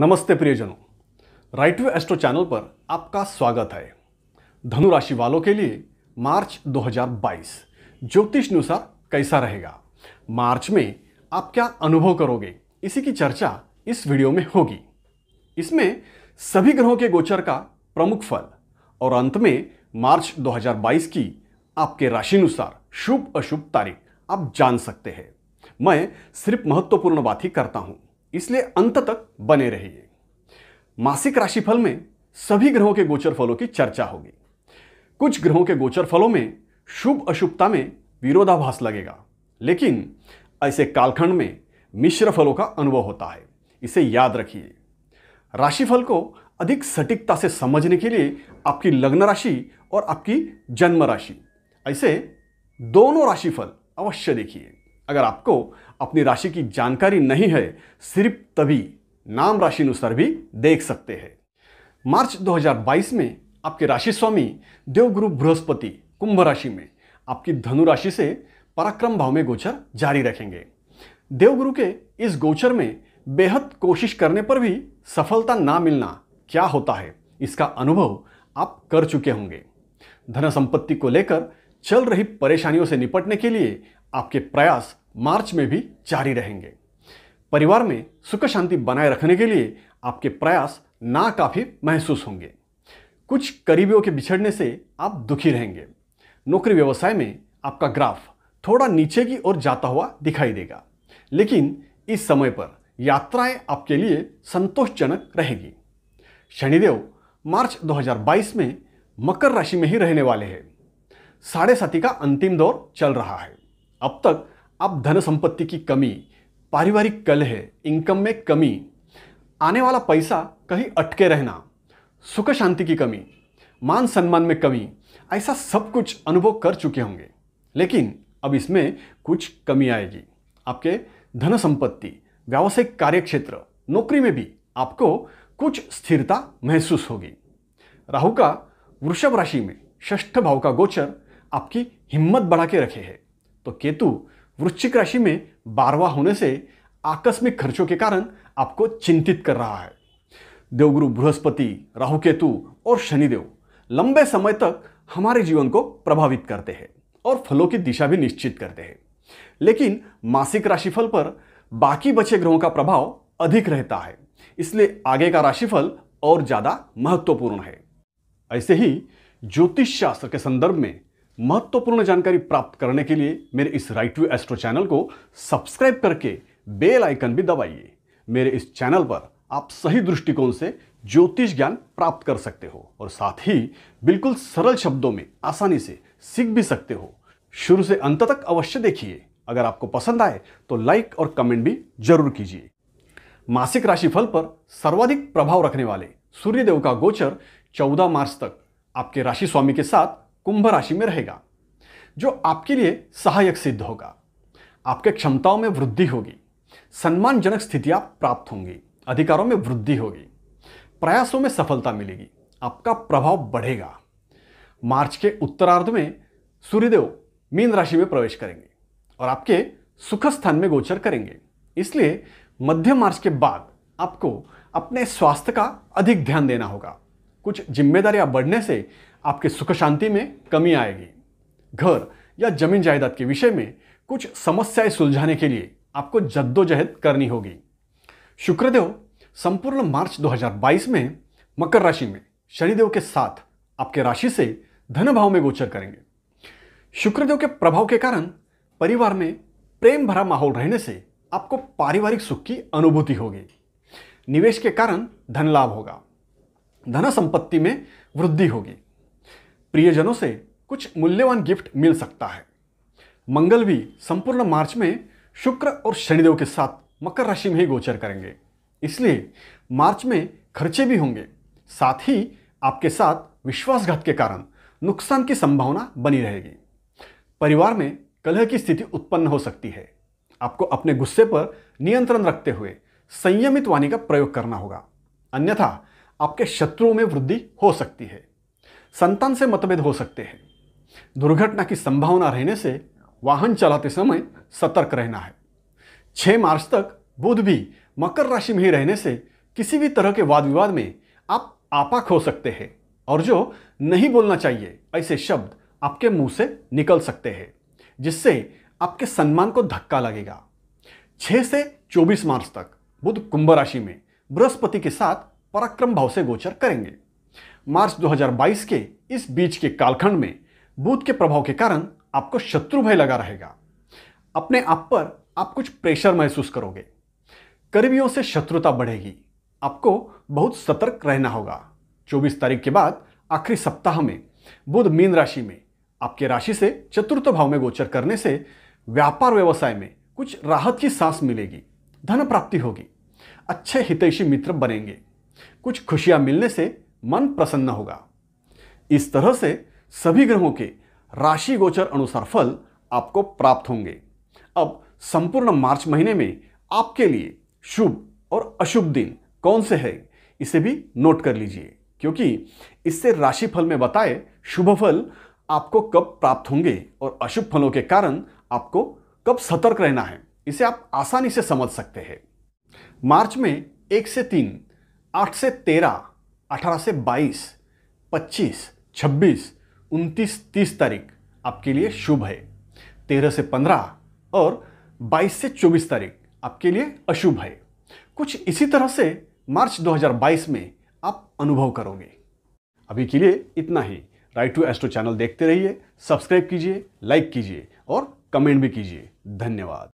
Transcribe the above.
नमस्ते प्रियजनों right way astro channel पर आपका स्वागत है धनु राशि वालों के लिए मार्च 2022 ज्योतिष अनुसार कैसा रहेगा मार्च में आप क्या अनुभव करोगे इसी की चर्चा इस वीडियो में होगी इसमें सभी ग्रहों के गोचर का प्रमुख फल और अंत में मार्च 2022 की आपके राशि अनुसार शुभ अशुभ तारीख आप जान सकते हैं मैं सिर्फ महत्वपूर्ण बात ही करता हूं इसलिए अंत तक बने रहिए मासिक राशिफल में सभी ग्रहों के गोचर फलों की चर्चा होगी कुछ ग्रहों के गोचर फलों में शुभ अशुभता में विरोधाभास लगेगा लेकिन ऐसे कालखंड में मिश्र फलों का अनुभव होता है इसे याद रखिए राशिफल को अधिक सटीकता से समझने के लिए आपकी लग्न राशि और आपकी जन्म राशि ऐसे दोनों राशिफल अवश्य देखिए अगर आपको अपनी राशि की जानकारी नहीं है सिर्फ तभी नाम राशि अनुसार भी देख सकते हैं मार्च 2022 में आपके राशि स्वामी देवगुरु बृहस्पति कुंभ राशि में आपकी धनु राशि से पराक्रम भाव में गोचर जारी रखेंगे देवगुरु के इस गोचर में बेहद कोशिश करने पर भी सफलता ना मिलना क्या होता है इसका अनुभव आप कर चुके होंगे धन संपत्ति को लेकर चल रही परेशानियों से निपटने के लिए आपके प्रयास मार्च में भी जारी रहेंगे परिवार में सुख शांति बनाए रखने के लिए आपके प्रयास ना काफी महसूस होंगे कुछ करीबियों के बिछड़ने से आप दुखी रहेंगे नौकरी व्यवसाय में आपका ग्राफ थोड़ा नीचे की ओर जाता हुआ दिखाई देगा लेकिन इस समय पर यात्राएं आपके लिए संतोषजनक रहेगी शनिदेव मार्च 2022 में मकर राशि में ही रहने वाले हैं साढ़े साथी का अंतिम दौर चल रहा है अब तक अब धन संपत्ति की कमी पारिवारिक कल है इनकम में कमी आने वाला पैसा कहीं अटके रहना सुख शांति की कमी मान सम्मान में कमी ऐसा सब कुछ अनुभव कर चुके होंगे लेकिन अब इसमें कुछ कमी आएगी आपके धन संपत्ति व्यावसायिक कार्यक्षेत्र नौकरी में भी आपको कुछ स्थिरता महसूस होगी राहु का वृषभ राशि में षष्ठ भाव का गोचर आपकी हिम्मत बढ़ा के रखे है तो केतु वृश्चिक राशि में बारवा होने से आकस्मिक खर्चों के कारण आपको चिंतित कर रहा है देवगुरु बृहस्पति राहु केतु और शनिदेव लंबे समय तक हमारे जीवन को प्रभावित करते हैं और फलों की दिशा भी निश्चित करते हैं लेकिन मासिक राशिफल पर बाकी बचे ग्रहों का प्रभाव अधिक रहता है इसलिए आगे का राशिफल और ज़्यादा महत्वपूर्ण है ऐसे ही ज्योतिष शास्त्र के संदर्भ में महत्वपूर्ण जानकारी प्राप्त करने के लिए मेरे इस राइट टू एस्ट्रो चैनल को सब्सक्राइब करके बेल आइकन भी दबाइए मेरे इस चैनल पर आप सही दृष्टिकोण से ज्योतिष ज्ञान प्राप्त कर सकते हो और साथ ही बिल्कुल सरल शब्दों में आसानी से सीख भी सकते हो शुरू से अंत तक अवश्य देखिए अगर आपको पसंद आए तो लाइक और कमेंट भी जरूर कीजिए मासिक राशिफल पर सर्वाधिक प्रभाव रखने वाले सूर्यदेव का गोचर 14 मार्च तक आपके राशि स्वामी के साथ कुंभ राशि में रहेगा जो आपके लिए सहायक सिद्ध होगा आपके क्षमताओं में वृद्धि होगी सम्मानजनक स्थितियां प्राप्त होंगी अधिकारों में वृद्धि होगी प्रयासों में सफलता मिलेगी आपका प्रभाव बढ़ेगा मार्च के उत्तरार्ध में सूर्यदेव मीन राशि में प्रवेश करेंगे और आपके सुख स्थान में गोचर करेंगे इसलिए मध्य मार्च के बाद आपको अपने स्वास्थ्य का अधिक ध्यान देना होगा कुछ जिम्मेदारियां बढ़ने से आपके सुख शांति में कमी आएगी घर या जमीन जायदाद के विषय में कुछ समस्याएं सुलझाने के लिए आपको जद्दोजहद करनी होगी शुक्रदेव संपूर्ण मार्च 2022 में मकर राशि में शनिदेव के साथ आपके राशि से धन भाव में गोचर करेंगे शुक्रदेव के प्रभाव के कारण परिवार में प्रेम भरा माहौल रहने से आपको पारिवारिक सुख की अनुभूति होगी निवेश के कारण धन लाभ होगा धन संपत्ति में वृद्धि होगी प्रियजनों से कुछ मूल्यवान गिफ्ट मिल सकता है मंगल भी संपूर्ण मार्च में शुक्र और शनिदेव के साथ मकर राशि में ही गोचर करेंगे इसलिए मार्च में खर्चे भी होंगे साथ ही आपके साथ विश्वासघात के कारण नुकसान की संभावना बनी रहेगी परिवार में कलह की स्थिति उत्पन्न हो सकती है आपको अपने गुस्से पर नियंत्रण रखते हुए संयमित वाणी का प्रयोग करना होगा अन्यथा आपके शत्रुओं में वृद्धि हो सकती है संतान से मतभेद हो सकते हैं दुर्घटना की संभावना रहने से वाहन चलाते समय सतर्क रहना है छह मार्च तक बुध भी मकर राशि में ही रहने से किसी भी तरह के वाद विवाद में आप आपा खो सकते हैं और जो नहीं बोलना चाहिए ऐसे शब्द आपके मुंह से निकल सकते हैं जिससे आपके सम्मान को धक्का लगेगा 6 से 24 मार्च तक बुध कुंभ राशि में बृहस्पति के साथ पराक्रम भाव से गोचर करेंगे मार्च 2022 के इस बीच के कालखंड में बुध के प्रभाव के कारण आपको शत्रु भय लगा रहेगा अपने आप पर आप कुछ प्रेशर महसूस करोगे करीबियों से शत्रुता बढ़ेगी आपको बहुत सतर्क रहना होगा 24 तारीख के बाद आखिरी सप्ताह में बुध मीन राशि में आपके राशि से चतुर्थ भाव में गोचर करने से व्यापार व्यवसाय में कुछ राहत की सांस मिलेगी धन प्राप्ति होगी अच्छे हितैषी मित्र बनेंगे कुछ खुशियां मिलने से मन प्रसन्न होगा इस तरह से सभी ग्रहों के राशि गोचर अनुसार फल आपको प्राप्त होंगे अब संपूर्ण मार्च महीने में आपके लिए शुभ और अशुभ दिन कौन से हैं इसे भी नोट कर लीजिए क्योंकि इससे राशि फल में बताए शुभ फल आपको कब प्राप्त होंगे और अशुभ फलों के कारण आपको कब सतर्क रहना है इसे आप आसानी से समझ सकते हैं मार्च में एक से तीन आठ से तेरह अठारह से बाईस पच्चीस छब्बीस उनतीस तीस तारीख आपके लिए शुभ है तेरह से पंद्रह और बाईस से चौबीस तारीख आपके लिए अशुभ है कुछ इसी तरह से मार्च 2022 में आप अनुभव करोगे अभी के लिए इतना ही राइट टू एस्ट्रो चैनल देखते रहिए सब्सक्राइब कीजिए लाइक कीजिए और कमेंट भी कीजिए धन्यवाद